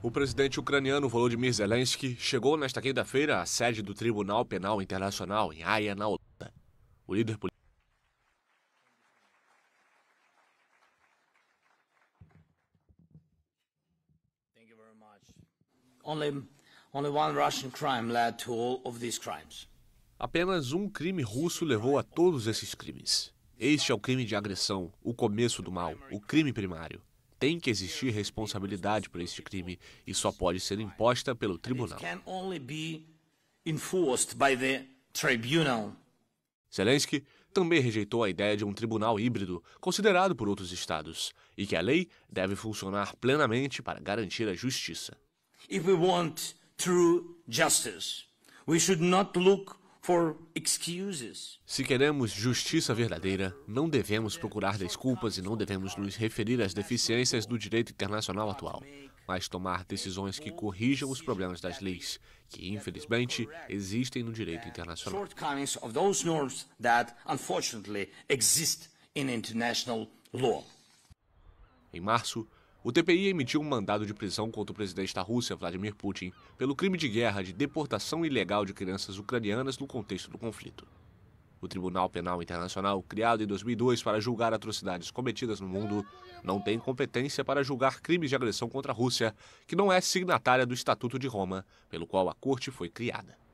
O presidente ucraniano Volodymyr Zelensky chegou nesta quinta-feira à sede do Tribunal Penal Internacional em Haia, na Holanda. O líder político Apenas um crime russo levou a todos esses crimes. Este é o crime de agressão, o começo do mal, o crime primário. Tem que existir responsabilidade por este crime e só pode ser imposta pelo tribunal. Zelensky também rejeitou a ideia de um tribunal híbrido, considerado por outros estados, e que a lei deve funcionar plenamente para garantir a justiça. If we want true justice, we should se queremos justiça verdadeira, não devemos procurar desculpas e não devemos nos referir às deficiências do direito internacional atual, mas tomar decisões que corrijam os problemas das leis, que infelizmente existem no direito internacional. Em março, o TPI emitiu um mandado de prisão contra o presidente da Rússia, Vladimir Putin, pelo crime de guerra de deportação ilegal de crianças ucranianas no contexto do conflito. O Tribunal Penal Internacional, criado em 2002 para julgar atrocidades cometidas no mundo, não tem competência para julgar crimes de agressão contra a Rússia, que não é signatária do Estatuto de Roma, pelo qual a corte foi criada.